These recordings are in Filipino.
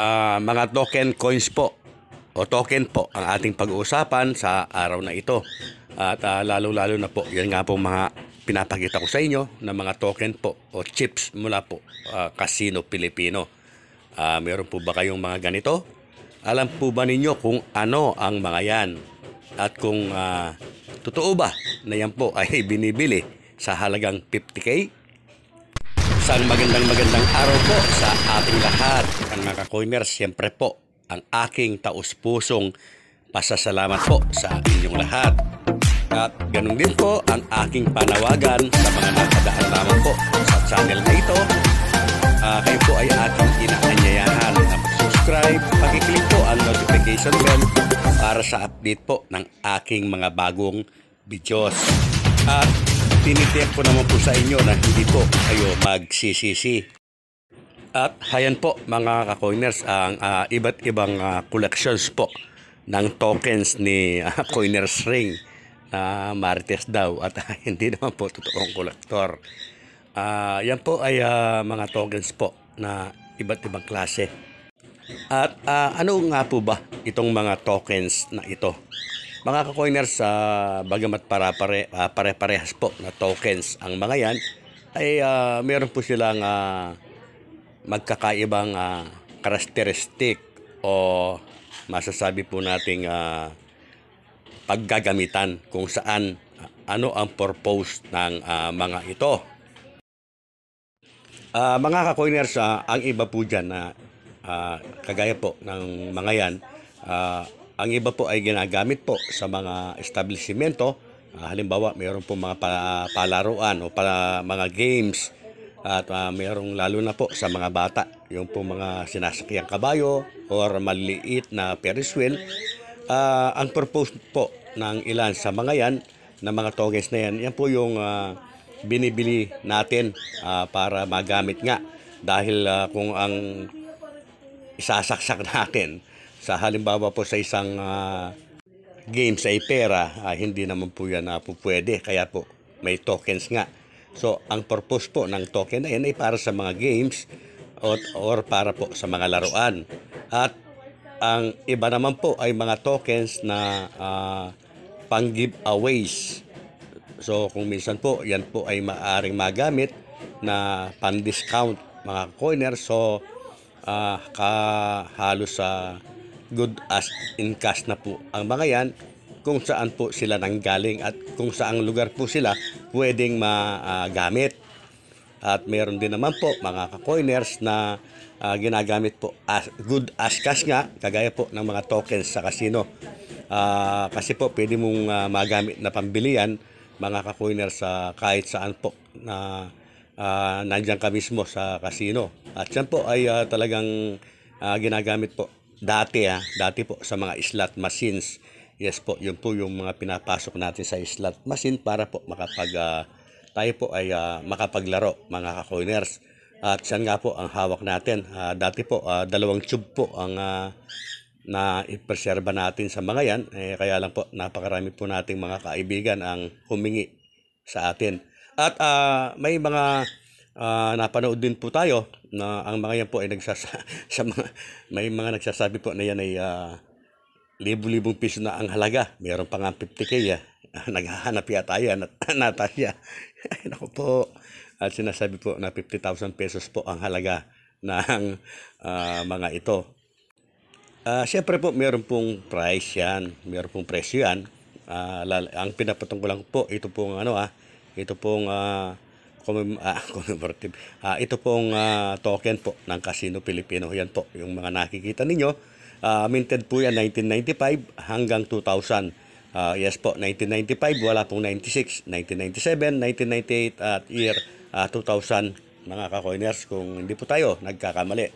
uh, mga token coins po o token po ang ating pag-uusapan sa araw na ito. At uh, lalo-lalo na po, yan nga po mga pinapakita ko sa inyo na mga token po o chips mula po uh, Casino Pilipino. Uh, meron po ba kayong mga ganito? Alam po ba ninyo kung ano ang mga yan? At kung uh, totoo ba na yan po ay binibili sa halagang 50k isang magandang magandang araw po sa ating lahat. Ang mga kakoimer, siyempre po, ang aking taus-pusong pasasalamat po sa inyong lahat. At ganun din po ang aking panawagan sa mga nakadaan lamang po sa channel na ito. Uh, kayo po ay ating inaanyayahan na mag-subscribe, pakiclick po ang notification bell para sa update po ng aking mga bagong videos. At Tinitiyak ko naman po sa inyo na hindi po kayo magsisisi. At hayan po mga ka-coiners ang uh, iba't ibang uh, collections po ng tokens ni uh, Coiners Ring na uh, Marites daw at uh, hindi naman po totoong kolektor. Uh, yan po ay uh, mga tokens po na iba't ibang klase. At uh, ano nga po ba itong mga tokens na ito? Mga kakoiners, uh, ah, bagamat para pare, uh, ah, pare-parehas po na tokens ang mga yan, ay uh, meron po silang uh, magkakaibang uh, karakteristik o masasabi po nating uh, paggagamitan kung saan uh, ano ang purpose ng uh, mga ito. Uh, mga kakoiners, uh, ang iba po dyan na uh, uh, kagaya po ng mga yan, uh, ang iba po ay ginagamit po sa mga establishmento. Uh, halimbawa, mayroon po mga palaruan o para mga games at uh, mayroong lalo na po sa mga bata. Yung po mga sinasakyang kabayo or maliliit na Ferris wheel. Uh, ah, ang purpose po ng ilan sa mga yan, ng mga tokens na yan, yan po yung uh, binibili natin uh, para magamit nga. Dahil uh, kung ang isasaksak natin sa halimbawa po sa isang uh, game sa pera, uh, ah, hindi naman po yan uh, po pwede. Kaya po may tokens nga. So ang purpose po ng token na ay para sa mga games or, or para po sa mga laruan. At ang iba naman po ay mga tokens na uh, pang giveaways. So kung minsan po, yan po ay maaring magamit na pan-discount mga coiners. So uh, kahalos sa uh, good as in cash na po ang mga yan kung saan po sila nanggaling at kung saang lugar po sila pwedeng magamit. At meron din naman po mga ka-coiners na uh, ginagamit po as good as cash nga, kagaya po ng mga tokens sa casino. Uh, kasi po pwede mong uh, magamit na pambilian mga ka-coiners sa kahit saan po na uh, nandiyan ka mismo sa casino. At yan po ay uh, talagang uh, ginagamit po dati ah, dati po sa mga slot machines. Yes po, yun po yung mga pinapasok natin sa slot machine para po makapag uh, tayo po ay uh, makapaglaro mga ka-coiners. At yan nga po ang hawak natin. Uh, dati po, uh, dalawang tube po ang uh, na ipreserba natin sa mga yan. Eh, kaya lang po, napakarami po nating mga kaibigan ang humingi sa atin. At uh, may mga uh, napanood din po tayo na ang mga yan po ay nagsasa sa mga, may mga nagsasabi po na yan ay uh, libu-libong piso na ang halaga. Meron pa nga 50k ya. Ah. Naghahanap yata yan at Natalia. Ay, naku po. At sinasabi po na 50,000 pesos po ang halaga ng uh, mga ito. Uh, Siyempre po, meron pong price yan. Meron pong presyo yan. Uh, ang pinapatungkulan ko po, ito pong ano ah, ito pong uh, commem- ah, commemorative. Ah, ito pong ah, token po ng Casino Pilipino. Yan po yung mga nakikita ninyo. Ah, minted po yan 1995 hanggang 2000. Ah, yes po, 1995, wala pong 96, 1997, 1998 at year ah, 2000 mga ka-coiners kung hindi po tayo nagkakamali.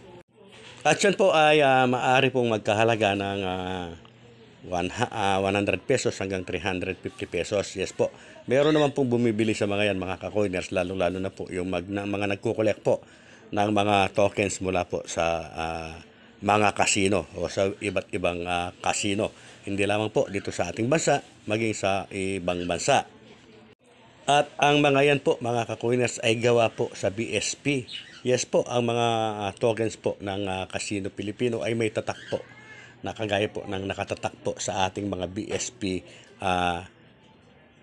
At yan po ay ah, maaari pong magkahalaga ng ah, 100 ah, pesos hanggang 350 pesos. Yes po. Meron naman pong bumibili sa mga yan mga kakoiners, lalo-lalo na po yung mag, na, mga nagkukulek po ng mga tokens mula po sa uh, mga kasino o sa iba't ibang uh, kasino. Hindi lamang po dito sa ating bansa, maging sa ibang bansa. At ang mga yan po, mga kakoiners, ay gawa po sa BSP. Yes po, ang mga uh, tokens po ng uh, Casino Pilipino ay may tatak po na kagaya po ng nakatatak po sa ating mga BSP uh, ah,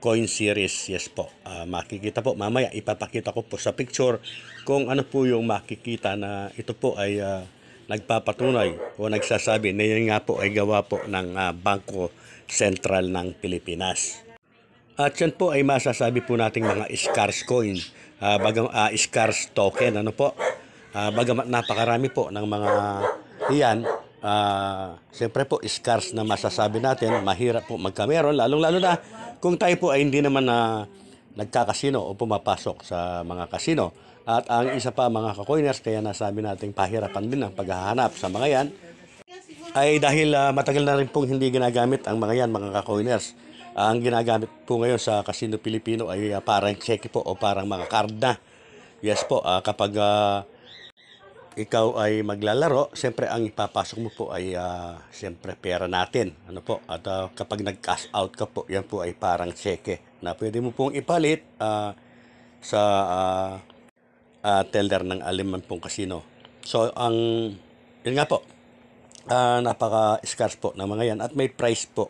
coin series. Yes po, uh, makikita po mamaya ipapakita ko po sa picture kung ano po yung makikita na ito po ay uh, nagpapatunay o nagsasabi na yun nga po ay gawa po ng uh, Bangko Sentral ng Pilipinas. At yan po ay masasabi po nating mga scarce coin, uh, bagam, uh, scarce token, ano po. Uh, bagamat napakarami po ng mga iyan uh, siyempre po scarce na masasabi natin, mahirap po magkameron, lalong-lalo na kung tayo po ay hindi naman na nagkakasino o pumapasok sa mga kasino. At ang isa pa mga kakoiners, kaya nasabi nating pahirapan din ang paghahanap sa mga yan, ay dahil uh, matagal na rin pong hindi ginagamit ang mga yan mga kakoiners. Uh, ah, ang ginagamit po ngayon sa Casino Pilipino ay uh, parang cheque po o parang mga card na. Yes po, uh, kapag uh, ikaw ay maglalaro, siyempre ang ipapasok mo po ay uh, siyempre pera natin. Ano po? At uh, kapag nag-cash out ka po, yan po ay parang cheque na pwede mo pong ipalit uh, sa uh, uh, teller ng aliman pong kasino. So, ang, yun nga po, uh, napaka-scarce po ng mga yan at may price po.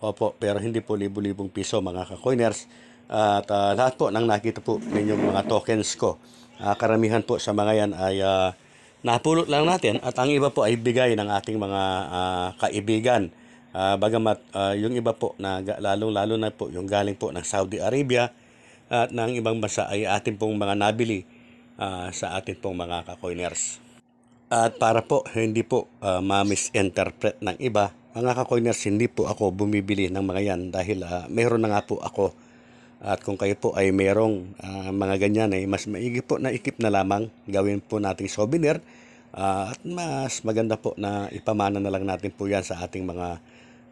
Opo, pero hindi po libo-libong piso mga ka-coiners. At uh, lahat po nang nakita po ninyong mga tokens ko. Uh, karamihan po sa mga yan ay uh, napulot lang natin at ang iba po ay bigay ng ating mga uh, kaibigan. Uh, bagamat uh, yung iba po na lalong-lalo na po yung galing po ng Saudi Arabia at ng ibang bansa ay atin pong mga nabili uh, sa atin pong mga kakoiners. At para po hindi po uh, ma-misinterpret ng iba, mga kakoiners hindi po ako bumibili ng mga yan dahil uh, meron na nga po ako at kung kayo po ay mayroong uh, ah, mga ganyan ay mas maigi po na ikip na lamang gawin po nating souvenir uh, at mas maganda po na ipamana na lang natin po yan sa ating mga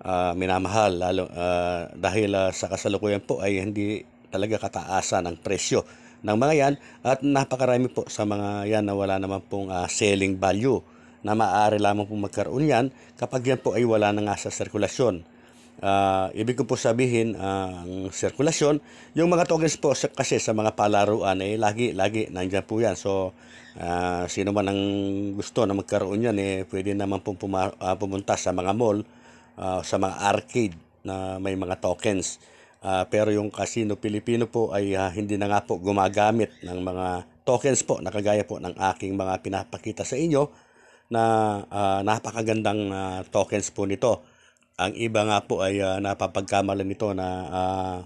uh, minamahal lalo uh, dahil uh, sa kasalukuyan po ay hindi talaga kataasan ang presyo ng mga yan at napakarami po sa mga yan na wala naman pong uh, selling value na maaari lamang po magkaroon yan kapag yan po ay wala na nga sa sirkulasyon uh, ibig ko po sabihin uh, ang sirkulasyon yung mga tokens po kasi sa mga palaruan eh lagi lagi nandiyan po yan so uh, sino man ang gusto na magkaroon yan eh pwede naman pong puma- uh, pumunta sa mga mall uh, sa mga arcade na may mga tokens uh, pero yung Casino Pilipino po ay uh, hindi na nga po gumagamit ng mga tokens po na kagaya po ng aking mga pinapakita sa inyo na uh, napakagandang uh, tokens po nito ang iba nga po ay uh, ah, napapagkamala nito na uh,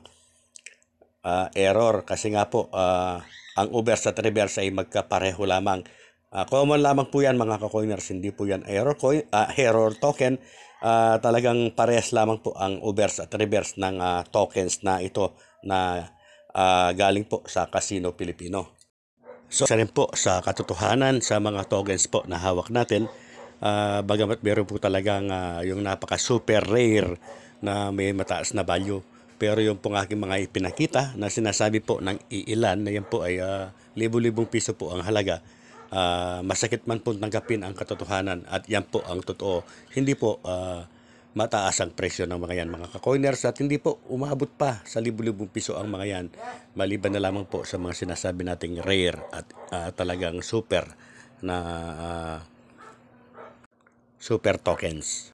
uh, error kasi nga po uh, ang obverse at reverse ay magkapareho lamang. Uh, common lamang po yan mga kacoiners, hindi po yan error, coin, uh, error token. Uh, talagang parehas lamang po ang obverse at reverse ng uh, tokens na ito na uh, galing po sa Casino Pilipino. So, sa rin po sa katotohanan sa mga tokens po na hawak natin Uh, bagamat meron po talagang uh, yung napaka super rare na may mataas na value. Pero yung pong aking mga ipinakita na sinasabi po ng iilan na yan po ay uh, ah, libo-libong piso po ang halaga. Uh, masakit man po tanggapin ang katotohanan at yan po ang totoo. Hindi po uh, mataas ang presyo ng mga yan mga kakoiners at hindi po umabot pa sa libo-libong piso ang mga yan. Maliban na lamang po sa mga sinasabi nating rare at uh, talagang super na uh, Super Tokens.